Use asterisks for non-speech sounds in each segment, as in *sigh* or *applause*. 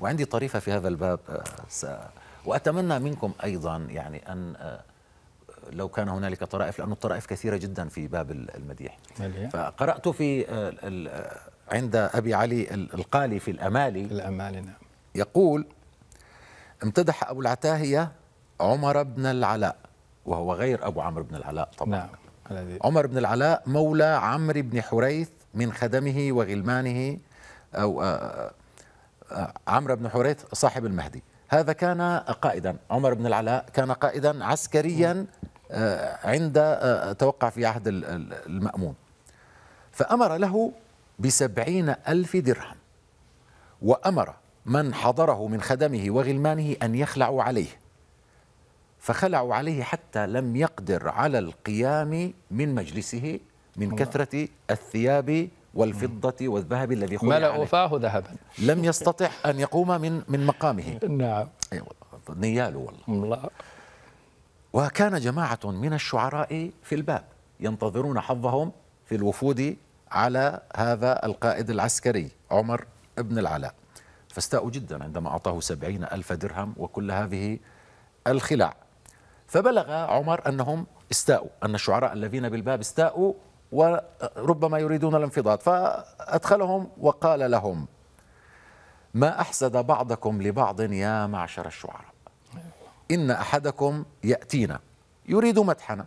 وعندي طريفة في هذا الباب آه، وأتمنى منكم أيضا يعني أن آه، لو كان هنالك طرائف لأن الطرائف كثيرة جدا في باب المديح فقرأت في آه، عند أبي علي القالي في الأمالي الأمالي نعم يقول امتدح أبو العتاهية عمر بن العلاء وهو غير أبو عمرو بن العلاء طبعا نعم عمر بن العلاء مولى عمرو بن حريث من خدمه وغلمانه أو عمرو بن حريث صاحب المهدي هذا كان قائدا عمر بن العلاء كان قائدا عسكريا آه، عند آه، توقع في عهد المأمون فأمر له بسبعين ألف درهم وأمر من حضره من خدمه وغلمانه أن يخلعوا عليه فخلعوا عليه حتى لم يقدر على القيام من مجلسه من كثرة الثياب والفضة والذهب الذي خلع ملأ فاه ذهبا لم يستطع أن يقوم من من مقامه نعم أيوة نياله والله وكان جماعة من الشعراء في الباب ينتظرون حظهم في الوفود على هذا القائد العسكري عمر بن العلاء فاستاءوا جدا عندما أعطاه سبعين ألف درهم وكل هذه الخلاع فبلغ عمر أنهم استاءوا أن الشعراء الذين بالباب استاءوا وربما يريدون الانفضاض فأدخلهم وقال لهم ما أحسد بعضكم لبعض يا معشر الشعراء إن أحدكم يأتينا يريد مدحنا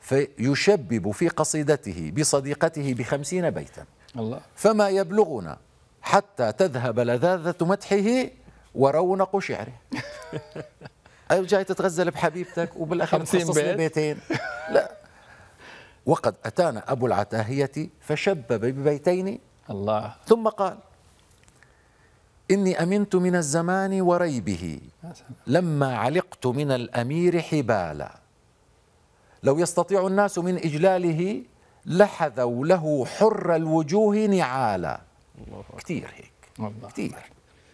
فيشبب في قصيدته بصديقته بخمسين بيتا الله. فما يبلغنا حتى تذهب لذاذة مدحه ورونق شعره *laughs* أيوة جاي تتغزل بحبيبتك وبالأخير تخصص بيت. بيتين *laughs* وقد أتانا أبو العتاهية فشبب ببيتين الله ثم قال إني أمنت من الزمان وريبه لما علقت من الأمير حبالا لو يستطيع الناس من إجلاله لحذوا له حر الوجوه نعالا كثير هيك كثير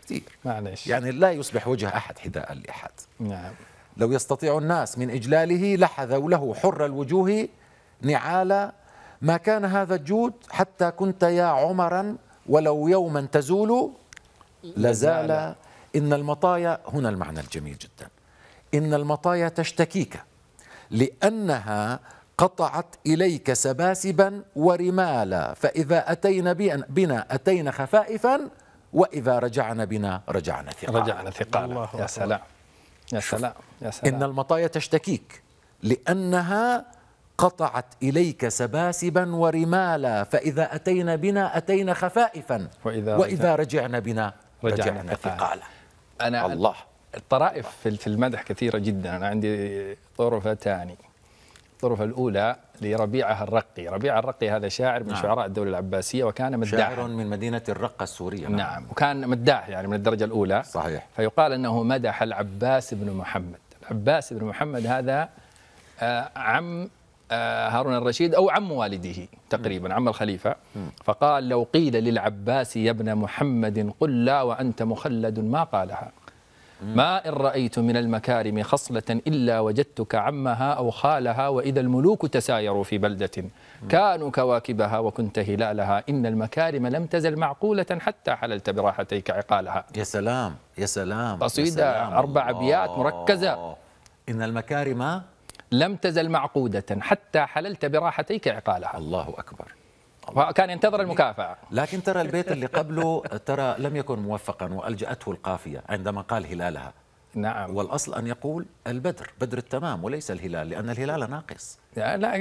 كثير معلش يعني لا يصبح وجه أحد حذاء لأحد نعم لو يستطيع الناس من إجلاله لحذوا له حر الوجوه نعالا ما كان هذا الجود حتى كنت يا عمرا ولو يوما تزول لزال إن المطايا هنا المعنى الجميل جدا إن المطايا تشتكيك لأنها قطعت إليك سباسبا ورمالا فإذا أتينا بنا أتينا خفائفا وإذا رجعنا بنا رجعنا ثقالا رجعنا ثقالا يا سلام يا سلام يا سلام إن المطايا تشتكيك لأنها قطعت إليك سباسبا ورمالا فإذا أتينا بنا أتينا خفائفا وإذا, وإذا رجعنا بنا رجعنا, رجعنا ثقالا أنا الله الطرائف في المدح كثيرة جدا أنا عندي طرفتان الطرفة الأولى لربيعة الرقي ربيعة الرقي هذا شاعر من نعم. شعراء الدولة العباسية وكان مداح شاعر من مدينة الرقة السورية نعم, نعم. وكان مداح يعني من الدرجة الأولى صحيح فيقال أنه مدح العباس بن محمد العباس بن محمد هذا آه، عم آه، هارون الرشيد أو عم والده تقريبا عم الخليفة فقال لو قيل للعباس يا ابن محمد قل لا وأنت مخلد ما قالها ما إن رأيت من المكارم خصلة إلا وجدتك عمها أو خالها وإذا الملوك تسايروا في بلدة كانوا كواكبها وكنت هلالها إن المكارم لم تزل معقولة حتى حللت براحتيك عقالها يا سلام يا سلام قصيدة أربع أبيات مركزة إن المكارم لم تزل معقودة حتى حللت براحتيك عقالها الله أكبر وكان ينتظر المكافأة لكن ترى البيت اللي قبله ترى لم يكن موفقا وألجأته القافية عندما قال هلالها نعم والأصل أن يقول البدر بدر التمام وليس الهلال لأن الهلال ناقص لا, لا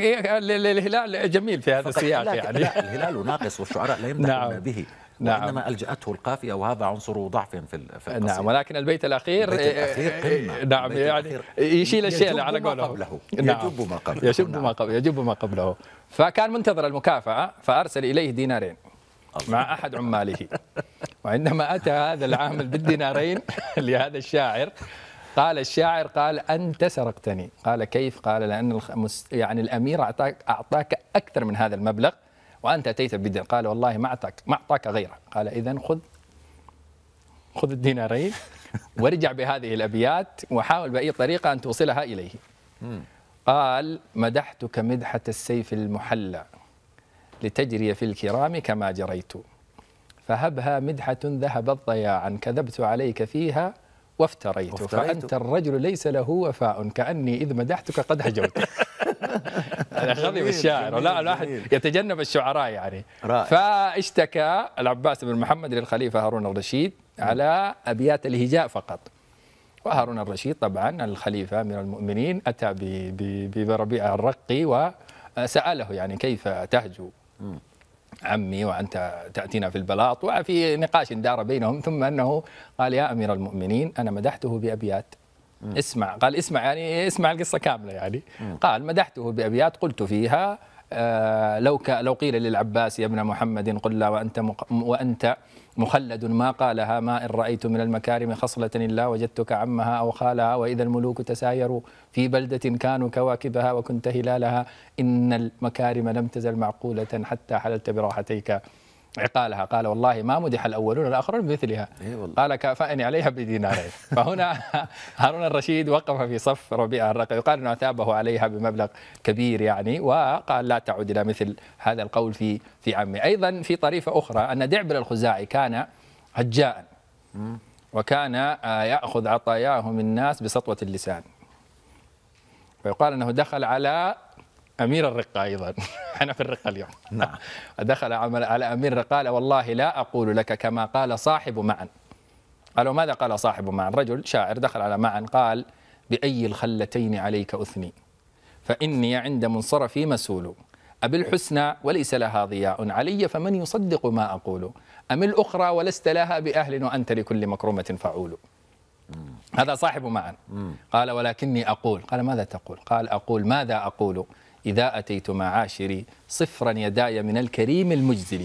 الهلال جميل في هذا السياق يعني لا الهلال ناقص والشعراء لا يمدحون نعم. به نعم. وإنما ألجأته القافية وهذا عنصر ضعف في القصيدة نعم ولكن البيت الأخير البيت آه، الأخير آه، قمة آه، نعم البيت يعني الأخير يشيل الشيء على قوله نعم. يجب ما قبله يجب ما نعم. قبله يجب ما قبله فكان منتظر المكافأة فأرسل إليه دينارين مع أحد عماله وعندما أتى هذا العامل بالدينارين *laughs* لهذا الشاعر قال الشاعر قال أنت سرقتني قال كيف قال لأن يعني الأمير أعطاك, أعطاك أكثر من هذا المبلغ وأنت أتيت بالدين قال والله ما أعطاك ما أعطاك غيره قال إذا خذ خذ الدينارين *laughs* وارجع بهذه الأبيات وحاول بأي طريقة أن توصلها إليه قال مدحتك مدحة السيف المحلى لتجري في الكرام كما جريت فهبها مدحة ذهبت ضياعا كذبت عليك فيها وافتريت فأنت الرجل ليس له وفاء كأني إذ مدحتك قد هجوت *laughs* الاغاني والشاعر لا الواحد يتجنب الشعراء يعني رائع. فاشتكى العباس بن محمد للخليفه هارون الرشيد على ابيات الهجاء فقط وهارون الرشيد طبعا الخليفه من المؤمنين اتى بربيع الرقي وساله يعني كيف تهجو عمي وانت تاتينا في البلاط وفي نقاش دار بينهم ثم انه قال يا امير المؤمنين انا مدحته بابيات اسمع قال اسمع يعني اسمع القصه كامله يعني قال مدحته بابيات قلت فيها آه، لو لو قيل للعباس يا ابن محمد قل لا وانت وانت مخلد ما قالها ما إن رأيت من المكارم خصلة إلا وجدتك عمها أو خالها وإذا الملوك تسايروا في بلدة كانوا كواكبها وكنت هلالها إن المكارم لم تزل معقولة حتى حللت براحتيك عقالها قال والله ما مدح الأولون الآخرون بمثلها إيه قال كافأني عليها بدينارين فهنا *laughs* هارون الرشيد وقف في صف ربيع الرقي يقال أنه ثابه عليها بمبلغ كبير يعني وقال لا تعود إلى مثل هذا القول في في عمي أيضا في طريفة أخرى أن دعبل الخزاعي كان هجاء وكان آه، يأخذ عطاياه من الناس بسطوة اللسان ويقال أنه دخل على امير الرقه ايضا *laughs* احنا في الرقه اليوم نعم *laughs* دخل على امير الرقه قال والله لا اقول لك كما قال صاحب معا قالوا ماذا قال صاحب معا رجل شاعر دخل على معا قال باي الخلتين عليك اثني فاني عند منصرفي مسؤول أب الحسنى وليس لها ضياء علي فمن يصدق ما أقول أم الأخرى ولست لها بأهل وأنت لكل مكرمة فعول هذا صاحب معا قال ولكني أقول قال ماذا تقول قال أقول ماذا أقول إذا أتيت معاشري صفرا يداي من الكريم المجزل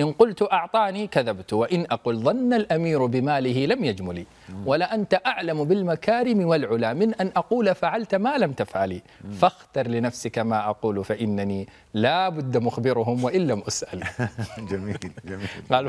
إن قلت أعطاني كذبت وإن أقل ظن الأمير بماله لم يجملي ولا أنت أعلم بالمكارم والعلا من أن أقول فعلت ما لم تفعلي فاختر لنفسك ما أقول فإنني لا بد مخبرهم وإن لم أسأل *laughs* جميل جميل